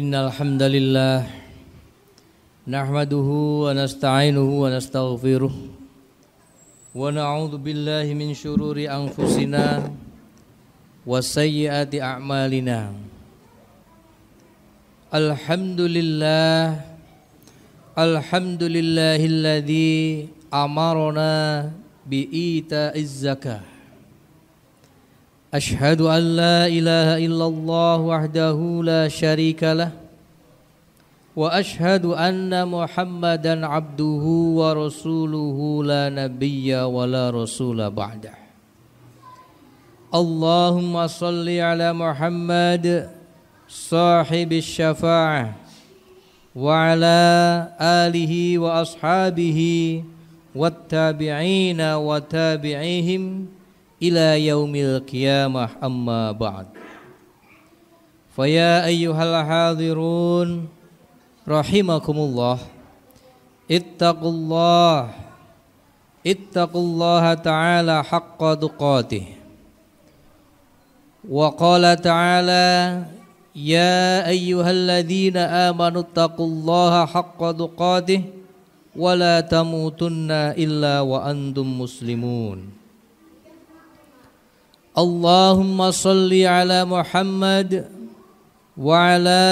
Innal نحمده ونستعينه ونستغفره ونعوذ بالله من شرور أنفسنا وسيئات أعمالنا الحمد لله الحمد لله الذي أمرنا بإيتاء الزكاة أشهد أن لا إله إلا الله وحده لا شريك له واشهد ان محمدا عبده ورسوله لا نبي ولا رسول بعده اللهم صل على محمد صاحب الشفاعه وعلى اله واصحابه والتابعين وتابعيهم الى يوم القيامه اما بعد فيا ايها الحاضرون rahimakumullah ittaqullah ittaqullah ta'ala haqqa tuqatih wa qala ta'ala ya ayyuhalladzina amanu ittaqullaha haqqa tuqatih wa la tamutunna illa wa antum muslimun Allahumma salli ala Muhammad wa ala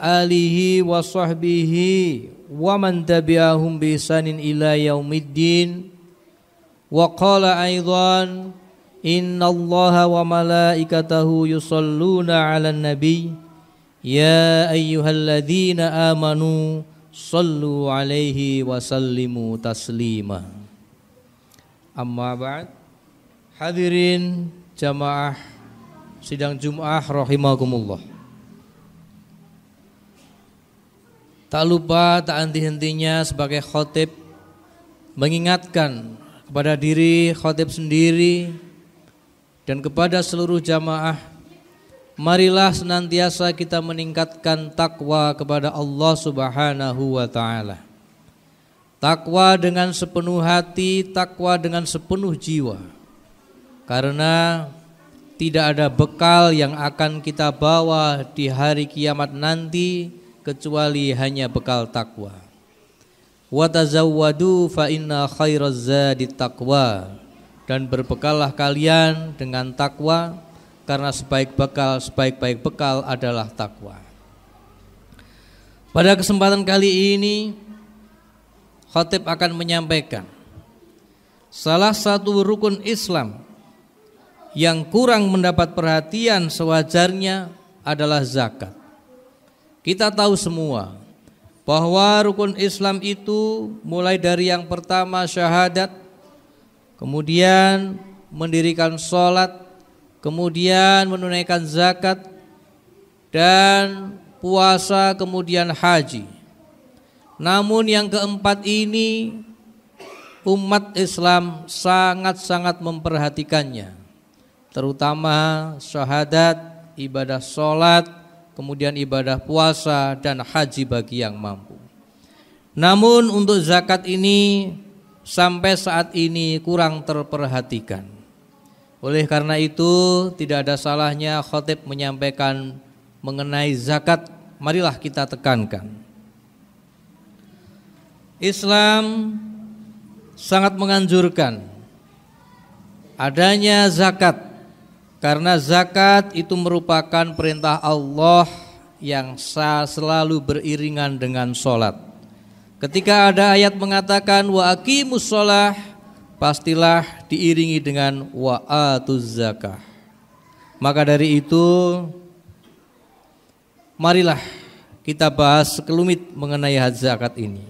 alihi wa sahbihi wa man tabi'ahum bi ihsanin ila yaumiddin wa qala aidan inna allaha wa malaikatahu yusalluna 'alan nabiy ya ayyuhalladzina amanu sallu 'alaihi wa sallimu taslima amma ba'd hadirin jamaah sidang Jumat rahimakumullah tak lupa tak henti-hentinya sebagai khotib mengingatkan kepada diri khotib sendiri dan kepada seluruh jamaah marilah senantiasa kita meningkatkan takwa kepada Allah Subhanahu wa taala. Takwa dengan sepenuh hati, takwa dengan sepenuh jiwa. Karena tidak ada bekal yang akan kita bawa di hari kiamat nanti kecuali hanya bekal takwa. Watazawadu fa inna khairazza di takwa Dan berbekallah kalian dengan takwa karena sebaik bekal sebaik-baik bekal adalah takwa. Pada kesempatan kali ini Khatib akan menyampaikan salah satu rukun Islam yang kurang mendapat perhatian sewajarnya adalah zakat. Kita tahu semua bahwa rukun Islam itu mulai dari yang pertama syahadat, kemudian mendirikan sholat, kemudian menunaikan zakat, dan puasa, kemudian haji. Namun yang keempat ini umat Islam sangat-sangat memperhatikannya, terutama syahadat, ibadah sholat, kemudian ibadah puasa dan haji bagi yang mampu. Namun untuk zakat ini sampai saat ini kurang terperhatikan. Oleh karena itu tidak ada salahnya khotib menyampaikan mengenai zakat marilah kita tekankan. Islam sangat menganjurkan adanya zakat karena zakat itu merupakan perintah Allah yang selalu beriringan dengan sholat. Ketika ada ayat mengatakan wa aqimus sholah, pastilah diiringi dengan wa atuz zakah. Maka dari itu marilah kita bahas sekelumit mengenai hak zakat ini.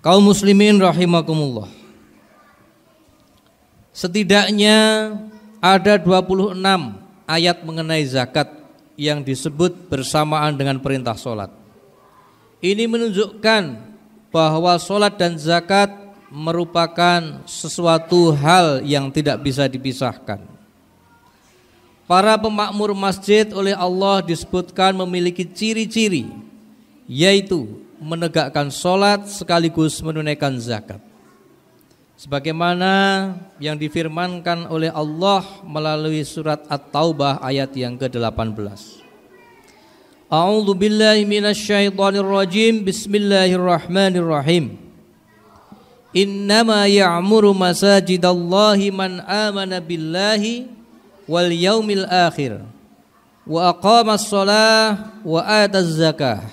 Kaum muslimin rahimakumullah. Setidaknya ada 26 ayat mengenai zakat yang disebut bersamaan dengan perintah sholat. Ini menunjukkan bahwa sholat dan zakat merupakan sesuatu hal yang tidak bisa dipisahkan. Para pemakmur masjid oleh Allah disebutkan memiliki ciri-ciri yaitu menegakkan sholat sekaligus menunaikan zakat sebagaimana yang difirmankan oleh Allah melalui surat At-Taubah ayat yang ke-18. A'udzu billahi minasyaitonir rajim. Bismillahirrahmanirrahim. Innama ya'muru masajidallahi man amana billahi wal yaumil akhir wa aqamas shalah wa ataz zakah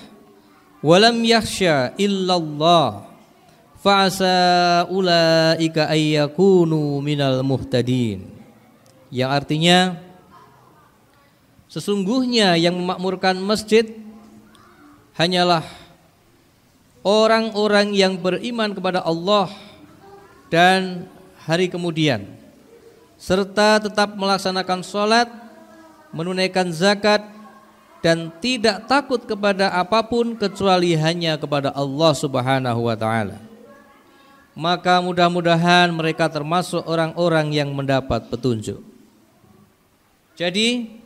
wa lam yakhsha illallah fa'asa ulaika ayyakunu minal muhtadin yang artinya sesungguhnya yang memakmurkan masjid hanyalah orang-orang yang beriman kepada Allah dan hari kemudian serta tetap melaksanakan sholat menunaikan zakat dan tidak takut kepada apapun kecuali hanya kepada Allah Subhanahu wa taala maka mudah-mudahan mereka termasuk orang-orang yang mendapat petunjuk. Jadi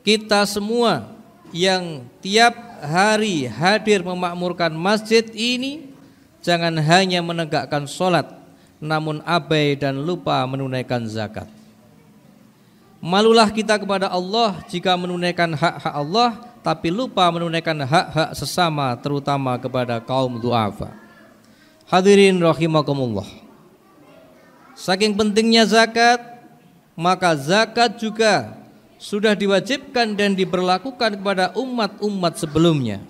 kita semua yang tiap hari hadir memakmurkan masjid ini jangan hanya menegakkan sholat namun abai dan lupa menunaikan zakat. Malulah kita kepada Allah jika menunaikan hak-hak Allah tapi lupa menunaikan hak-hak sesama terutama kepada kaum du'afa. Hadirin rahimakumullah. Saking pentingnya zakat, maka zakat juga sudah diwajibkan dan diberlakukan kepada umat-umat sebelumnya.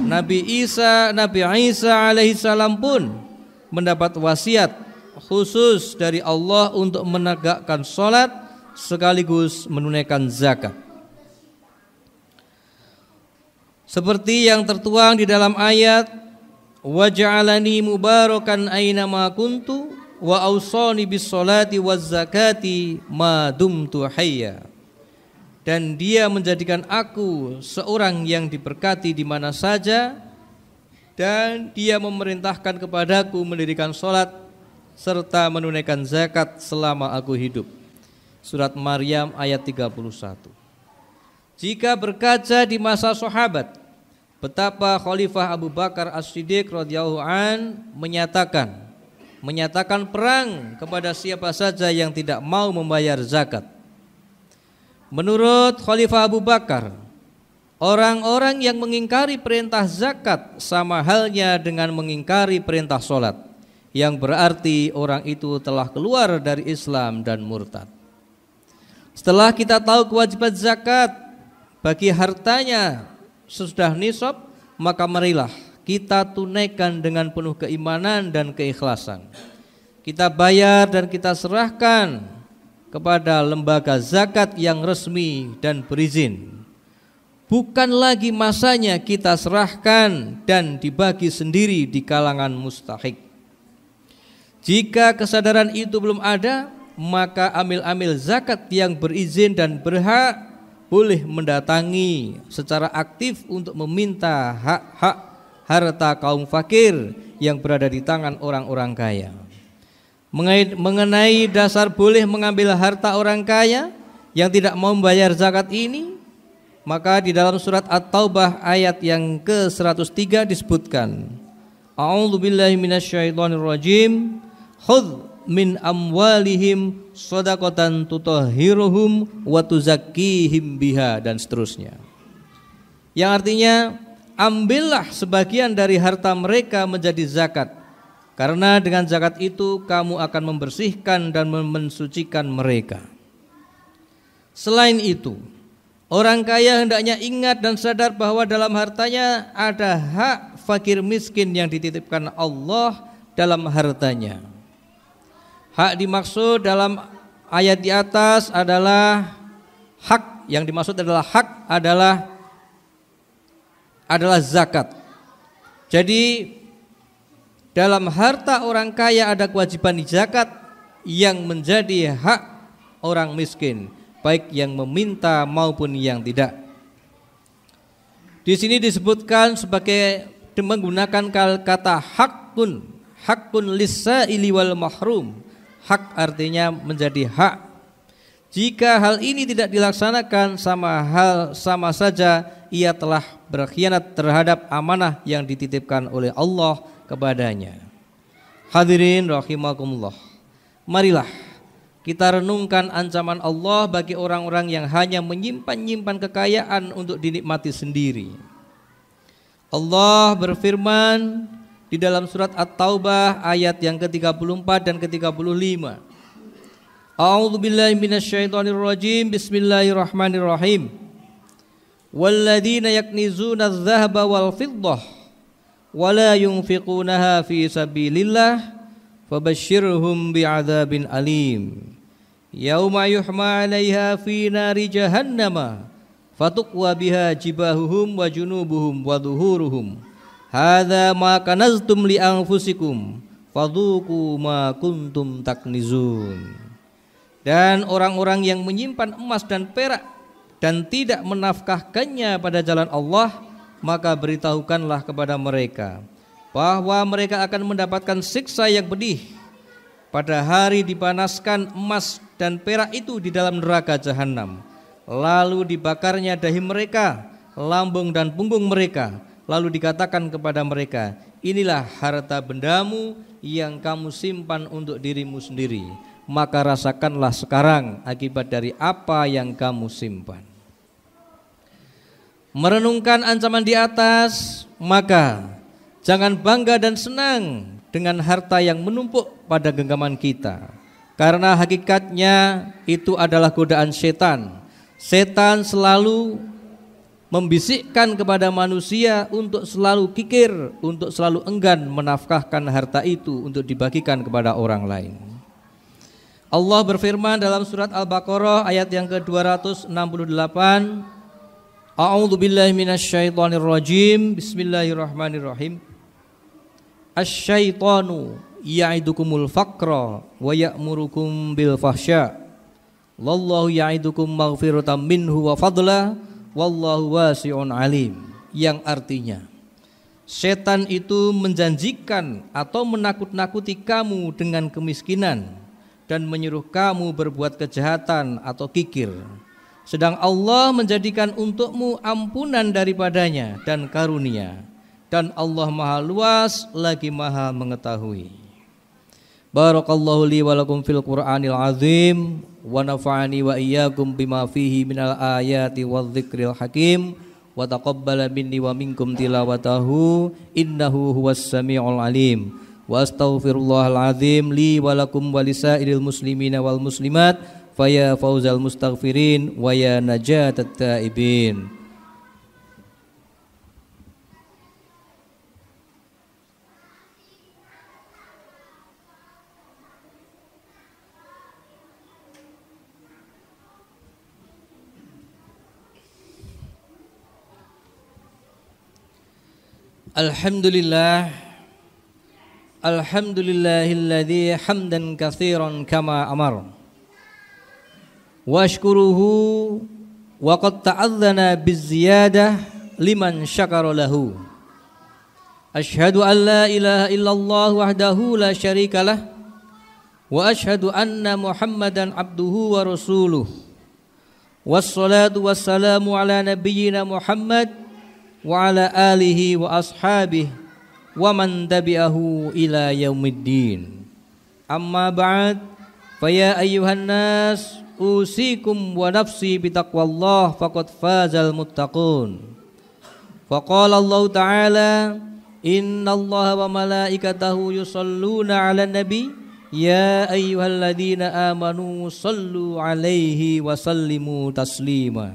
Nabi Isa, Nabi Isa alaihissalam pun mendapat wasiat khusus dari Allah untuk menegakkan sholat sekaligus menunaikan zakat. Seperti yang tertuang di dalam ayat waj'alani mubarakan aina kuntu wa awsani bis salati waz zakati ma dumtu dan dia menjadikan aku seorang yang diberkati di mana saja dan dia memerintahkan kepadaku mendirikan solat serta menunaikan zakat selama aku hidup. Surat Maryam ayat 31. Jika berkaca di masa sahabat, Betapa Khalifah Abu Bakar As-Siddiq radhiyallahu an menyatakan menyatakan perang kepada siapa saja yang tidak mau membayar zakat. Menurut Khalifah Abu Bakar, orang-orang yang mengingkari perintah zakat sama halnya dengan mengingkari perintah solat, yang berarti orang itu telah keluar dari Islam dan murtad. Setelah kita tahu kewajiban zakat bagi hartanya sesudah nisab maka marilah kita tunaikan dengan penuh keimanan dan keikhlasan. Kita bayar dan kita serahkan kepada lembaga zakat yang resmi dan berizin. Bukan lagi masanya kita serahkan dan dibagi sendiri di kalangan mustahik. Jika kesadaran itu belum ada, maka amil-amil zakat yang berizin dan berhak boleh mendatangi secara aktif untuk meminta hak-hak harta kaum fakir yang berada di tangan orang-orang kaya. Mengenai dasar boleh mengambil harta orang kaya yang tidak mau membayar zakat ini, maka di dalam surat At-Taubah ayat yang ke-103 disebutkan, A'udzu billahi Khudz min amwalihim sodakotan tutahhiruhum watuzakihim biha dan seterusnya. Yang artinya ambillah sebagian dari harta mereka menjadi zakat karena dengan zakat itu kamu akan membersihkan dan mensucikan mereka. Selain itu, orang kaya hendaknya ingat dan sadar bahwa dalam hartanya ada hak fakir miskin yang dititipkan Allah dalam hartanya. Hak dimaksud dalam ayat di atas adalah hak yang dimaksud adalah hak adalah adalah zakat. Jadi dalam harta orang kaya ada kewajiban di zakat yang menjadi hak orang miskin, baik yang meminta maupun yang tidak. Di sini disebutkan sebagai menggunakan kata hakun, hakun lisa iliwal mahrum, Hak artinya menjadi hak. Jika hal ini tidak dilaksanakan sama hal sama saja ia telah berkhianat terhadap amanah yang dititipkan oleh Allah kepadanya. Hadirin rahimakumullah. Marilah kita renungkan ancaman Allah bagi orang-orang yang hanya menyimpan-nyimpan kekayaan untuk dinikmati sendiri. Allah berfirman, di dalam surat At-Taubah ayat yang ke-34 dan ke-35. A'udzu billahi minasyaitonir rajim. Bismillahirrahmanirrahim. Walladzina yaknizuna adh-dhahaba wal fiddah wa la yunfiqunaha fi sabilillah fabashshirhum bi'adzabin alim. Yauma yuhma 'alaiha fi nari jahannama fatuqwa biha jibahuhum wa junubuhum wa dhuhuruhum. Hada ma kanaztum li anfusikum fadhuku ma kuntum taknizun. Dan orang-orang yang menyimpan emas dan perak dan tidak menafkahkannya pada jalan Allah, maka beritahukanlah kepada mereka bahwa mereka akan mendapatkan siksa yang pedih pada hari dipanaskan emas dan perak itu di dalam neraka jahanam lalu dibakarnya dahi mereka lambung dan punggung mereka Lalu dikatakan kepada mereka, "Inilah harta bendamu yang kamu simpan untuk dirimu sendiri, maka rasakanlah sekarang akibat dari apa yang kamu simpan." Merenungkan ancaman di atas, maka jangan bangga dan senang dengan harta yang menumpuk pada genggaman kita, karena hakikatnya itu adalah godaan setan. Setan selalu membisikkan kepada manusia untuk selalu kikir, untuk selalu enggan menafkahkan harta itu untuk dibagikan kepada orang lain. Allah berfirman dalam surat Al-Baqarah ayat yang ke-268 A'udhu billahi minasyaitonir rajim Bismillahirrahmanirrahim Asyaitanu ya'idukumul faqra wa ya'murukum bil fahsya Lallahu ya'idukum maghfirutam minhu wa fadlah wallahu wasi'un alim yang artinya setan itu menjanjikan atau menakut-nakuti kamu dengan kemiskinan dan menyuruh kamu berbuat kejahatan atau kikir sedang Allah menjadikan untukmu ampunan daripadanya dan karunia dan Allah maha luas lagi maha mengetahui Barakallahu li walakum fil Qur'anil azim wa nafa'ani wa iyyakum bima fihi minal ayati wa dzikril hakim wa taqabbala minni wa minkum tilawatahu innahu huwas samiul alim wa astaghfirullahal azim li wa lakum wa lisairil muslimina wal muslimat faya fauzal mustaghfirin wa ya najatat taibin Alhamdulillah Alhamdulillahilladzi hamdan katsiran kama amar Washkuruhu wa qad ta'adzana biziyadah liman syakara Ashhadu an wahdahu la syarikalah wa ashhadu anna Muhammadan abduhu wa rasuluh Wassalatu wassalamu ala nabiyyina Muhammad وعلى آله وأصحابه ومن تبعه إلى يوم الدين أما بعد فيا أيها الناس أوصيكم ونفسي بتقوى الله فقد فاز المتقون فقال الله تعالى إن الله وملائكته يصلون على النبي يا أيها الذين آمنوا صلوا عليه وسلموا تسليماً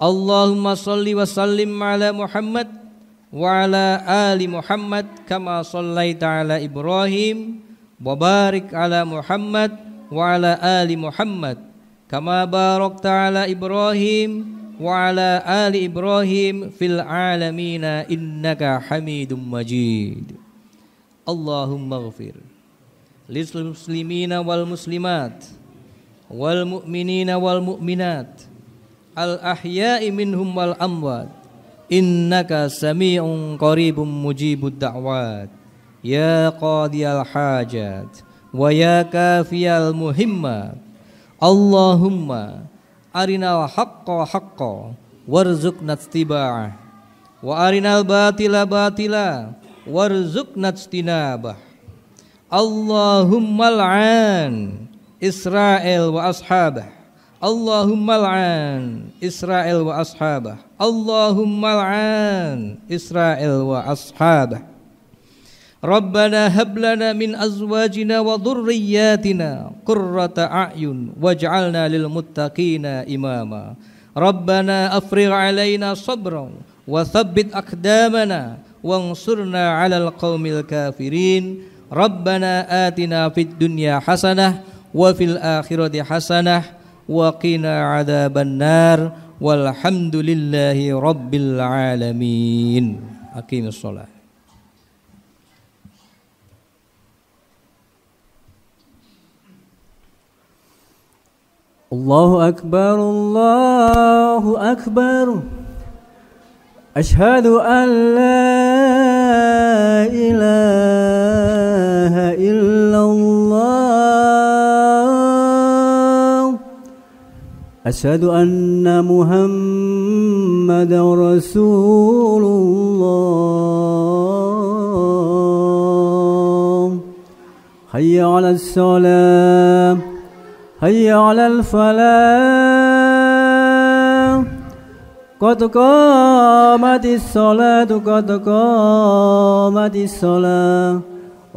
Allahumma salli wa sallim ala Muhammad wa ala ali Muhammad kama sallaita ala Ibrahim wa barik ala Muhammad wa ala ali Muhammad kama barakta ala Ibrahim wa ala ali Ibrahim fil alamina innaka Hamidum Majid. Allahumma ghafir lil muslimina wal muslimat wal mu'minina wal mu'minat al ahya'i minhum wal amwat innaka sami'un qaribum mujibud da'wat ya qadiyal hajat wa ya kafiyal muhimmat Allahumma arinal haqqa haqqa warzuqna tiba'ah wa arinal batila batila warzuqna tinabah Allahumma al'an Israel wa ashabah Allahumma al'an Israel wa ashabah Allahumma al'an Israel wa ashabah Rabbana hablana min azwajina wa dhurriyyatina qurrata a'yun waj'alna lil muttaqina imama Rabbana afrigh alaina sabran wa thabbit aqdamana wansurna 'alal qaumil kafirin Rabbana atina fid dunya hasanah wa fil akhirati hasanah وقنا عذاب النار والحمد لله رب العالمين أقيم الصلاة الله أكبر الله أكبر أشهد أن لا أشهد ان محمدا رسول الله حي على الصلاه حي على الفلاح قد قامت الصلاه قد قامت الصلاه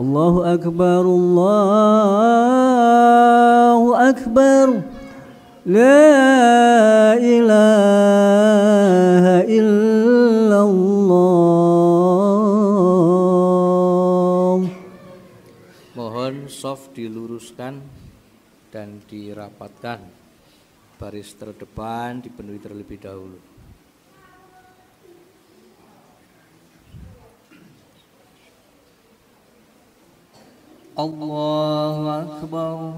الله اكبر الله اكبر لا إله إلا الله Mohon soft diluruskan dan dirapatkan Baris terdepan dipenuhi terlebih dahulu Allahu Akbar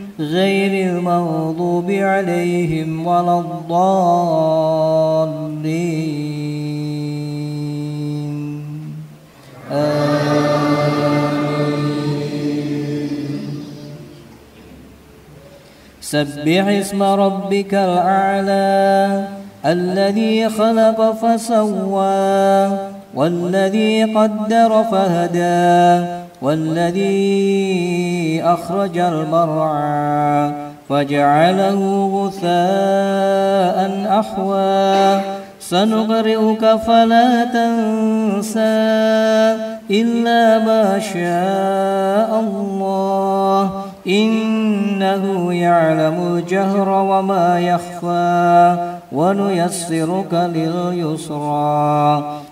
غير المغضوب عليهم ولا الضالين آمين سبح اسم ربك الأعلى الذي خلق فسوى والذي قدر فهدى والذي أخرج المرعى فجعله غثاء أحوى سنقرئك فلا تنسى إلا ما شاء الله إنه يعلم الجهر وما يخفى ونيسرك لليسرى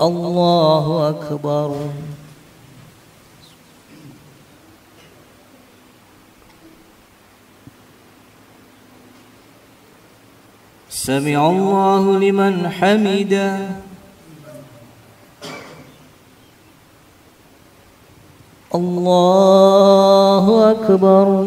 الله أكبر سمع الله لمن حمده الله أكبر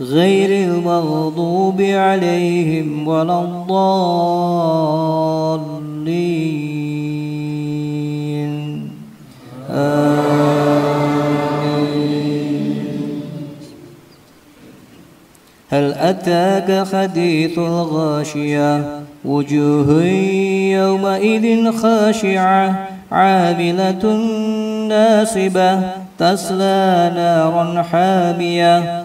غير المغضوب عليهم ولا الضالين هل أتاك حديث الغاشية وجوه يومئذ خاشعة عاملة ناصبة تسلى نارا حامية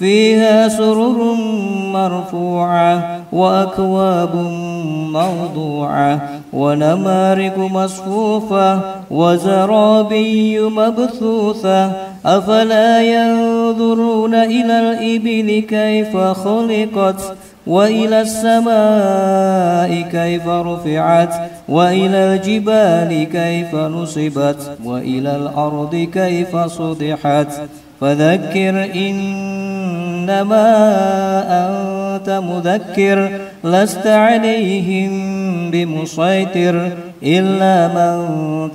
فيها سرر مرفوعة وأكواب موضوعة ونمارك مصفوفة وزرابي مبثوثة أفلا ينظرون إلى الإبل كيف خلقت وإلى السماء كيف رفعت وإلى الجبال كيف نصبت وإلى الأرض كيف صدحت فذكر إن إنما أنت مذكر لست عليهم بمسيطر إلا من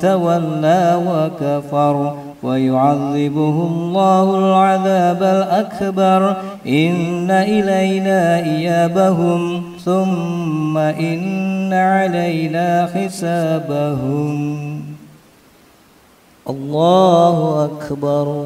تولى وكفر ويعذبه الله العذاب الأكبر إن إلينا إيابهم ثم إن علينا حسابهم الله أكبر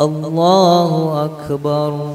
الله أكبر